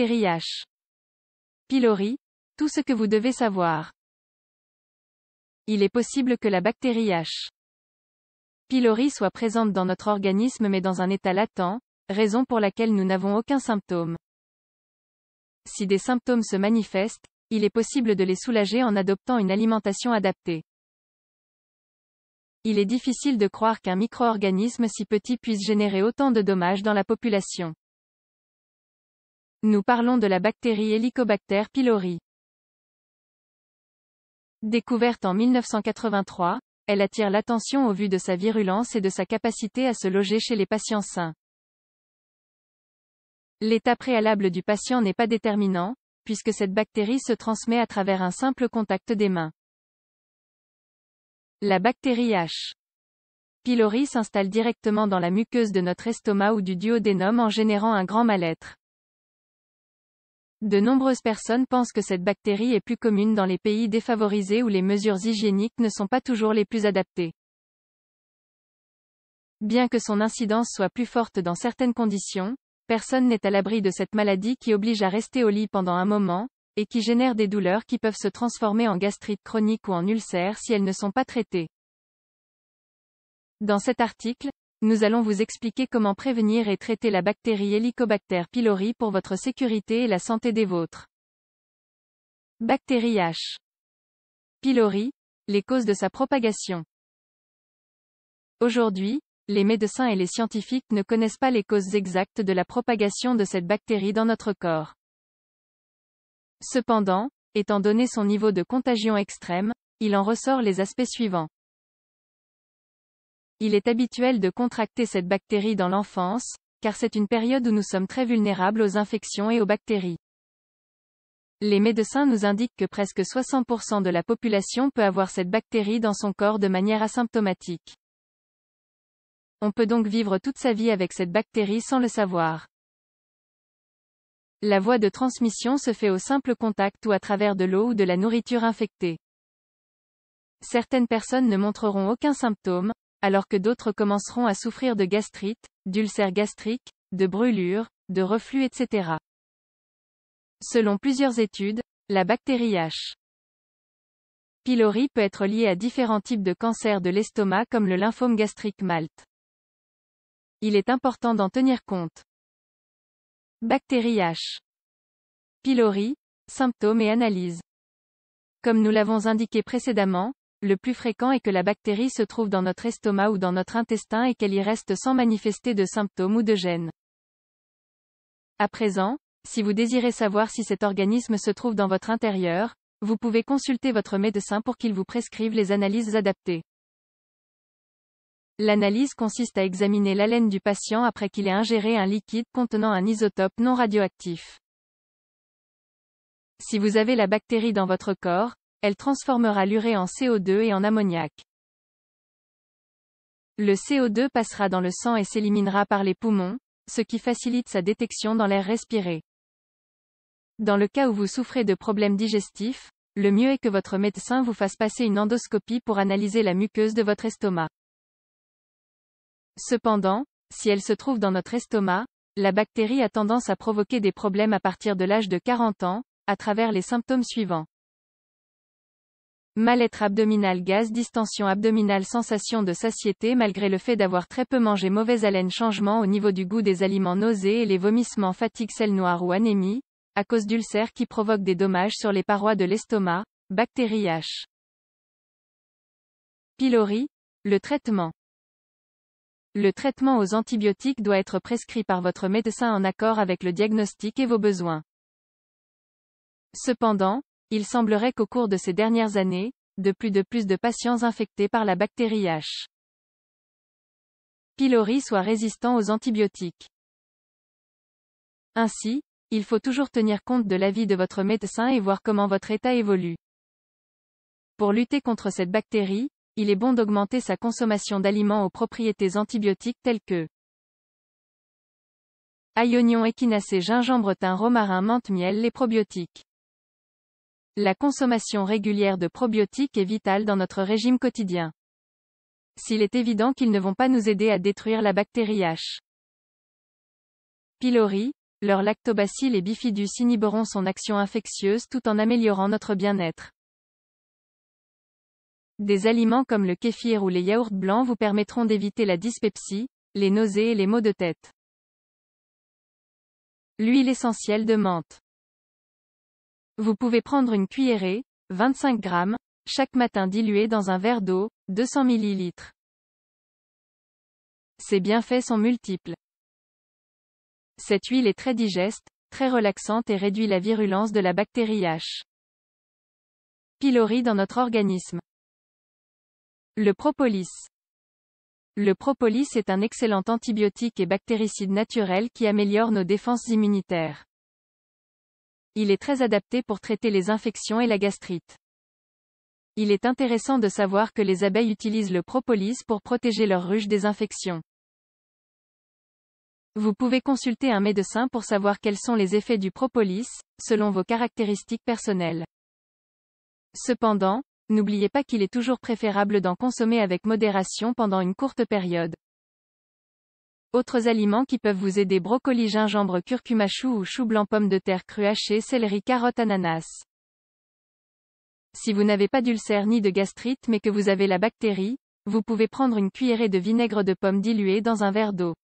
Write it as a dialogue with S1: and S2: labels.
S1: Bactérie H. pylori, tout ce que vous devez savoir. Il est possible que la bactérie H. pylori soit présente dans notre organisme mais dans un état latent, raison pour laquelle nous n'avons aucun symptôme. Si des symptômes se manifestent, il est possible de les soulager en adoptant une alimentation adaptée. Il est difficile de croire qu'un micro-organisme si petit puisse générer autant de dommages dans la population. Nous parlons de la bactérie Helicobacter pylori. Découverte en 1983, elle attire l'attention au vu de sa virulence et de sa capacité à se loger chez les patients sains. L'état préalable du patient n'est pas déterminant, puisque cette bactérie se transmet à travers un simple contact des mains. La bactérie H. pylori s'installe directement dans la muqueuse de notre estomac ou du duodénum en générant un grand mal-être. De nombreuses personnes pensent que cette bactérie est plus commune dans les pays défavorisés où les mesures hygiéniques ne sont pas toujours les plus adaptées. Bien que son incidence soit plus forte dans certaines conditions, personne n'est à l'abri de cette maladie qui oblige à rester au lit pendant un moment, et qui génère des douleurs qui peuvent se transformer en gastrite chronique ou en ulcère si elles ne sont pas traitées. Dans cet article, nous allons vous expliquer comment prévenir et traiter la bactérie Helicobacter pylori pour votre sécurité et la santé des vôtres. Bactérie H. pylori, les causes de sa propagation. Aujourd'hui, les médecins et les scientifiques ne connaissent pas les causes exactes de la propagation de cette bactérie dans notre corps. Cependant, étant donné son niveau de contagion extrême, il en ressort les aspects suivants. Il est habituel de contracter cette bactérie dans l'enfance, car c'est une période où nous sommes très vulnérables aux infections et aux bactéries. Les médecins nous indiquent que presque 60% de la population peut avoir cette bactérie dans son corps de manière asymptomatique. On peut donc vivre toute sa vie avec cette bactérie sans le savoir. La voie de transmission se fait au simple contact ou à travers de l'eau ou de la nourriture infectée. Certaines personnes ne montreront aucun symptôme, alors que d'autres commenceront à souffrir de gastrite, d'ulcères gastriques, de brûlures, de reflux etc. Selon plusieurs études, la bactérie H. pylori peut être liée à différents types de cancers de l'estomac comme le lymphome gastrique malte. Il est important d'en tenir compte. Bactérie H. pylori, symptômes et analyses. Comme nous l'avons indiqué précédemment, le plus fréquent est que la bactérie se trouve dans notre estomac ou dans notre intestin et qu'elle y reste sans manifester de symptômes ou de gêne. À présent, si vous désirez savoir si cet organisme se trouve dans votre intérieur, vous pouvez consulter votre médecin pour qu'il vous prescrive les analyses adaptées. L'analyse consiste à examiner l'haleine du patient après qu'il ait ingéré un liquide contenant un isotope non radioactif. Si vous avez la bactérie dans votre corps, elle transformera l'urée en CO2 et en ammoniac. Le CO2 passera dans le sang et s'éliminera par les poumons, ce qui facilite sa détection dans l'air respiré. Dans le cas où vous souffrez de problèmes digestifs, le mieux est que votre médecin vous fasse passer une endoscopie pour analyser la muqueuse de votre estomac. Cependant, si elle se trouve dans notre estomac, la bactérie a tendance à provoquer des problèmes à partir de l'âge de 40 ans, à travers les symptômes suivants. Mal-être abdominal gaz distension abdominale sensation de satiété malgré le fait d'avoir très peu mangé mauvaise haleine changement au niveau du goût des aliments nausées et les vomissements fatigue sel noir ou anémie, à cause d'ulcères qui provoquent des dommages sur les parois de l'estomac, bactéries H. pylori, le traitement. Le traitement aux antibiotiques doit être prescrit par votre médecin en accord avec le diagnostic et vos besoins. Cependant, il semblerait qu'au cours de ces dernières années, de plus de plus de patients infectés par la bactérie H. pylori soient résistants aux antibiotiques. Ainsi, il faut toujours tenir compte de l'avis de votre médecin et voir comment votre état évolue. Pour lutter contre cette bactérie, il est bon d'augmenter sa consommation d'aliments aux propriétés antibiotiques telles que ail, oignon, gingembre, thym, romarin, menthe, miel, les probiotiques. La consommation régulière de probiotiques est vitale dans notre régime quotidien. S'il est évident qu'ils ne vont pas nous aider à détruire la bactérie H. pylori, leurs lactobacilles et bifidus inhiberont son action infectieuse tout en améliorant notre bien-être. Des aliments comme le kéfir ou les yaourts blancs vous permettront d'éviter la dyspepsie, les nausées et les maux de tête. L'huile essentielle de menthe. Vous pouvez prendre une cuillerée, 25 g, chaque matin diluée dans un verre d'eau, 200 ml. Ses bienfaits sont multiples. Cette huile est très digeste, très relaxante et réduit la virulence de la bactérie H. pylori dans notre organisme. Le propolis. Le propolis est un excellent antibiotique et bactéricide naturel qui améliore nos défenses immunitaires. Il est très adapté pour traiter les infections et la gastrite. Il est intéressant de savoir que les abeilles utilisent le propolis pour protéger leurs ruches des infections. Vous pouvez consulter un médecin pour savoir quels sont les effets du propolis, selon vos caractéristiques personnelles. Cependant, n'oubliez pas qu'il est toujours préférable d'en consommer avec modération pendant une courte période. Autres aliments qui peuvent vous aider brocoli, gingembre, curcuma, chou ou chou blanc, pommes de terre crues hachées, céleri, carotte, ananas. Si vous n'avez pas d'ulcère ni de gastrite mais que vous avez la bactérie, vous pouvez prendre une cuillerée de vinaigre de pomme diluée dans un verre d'eau.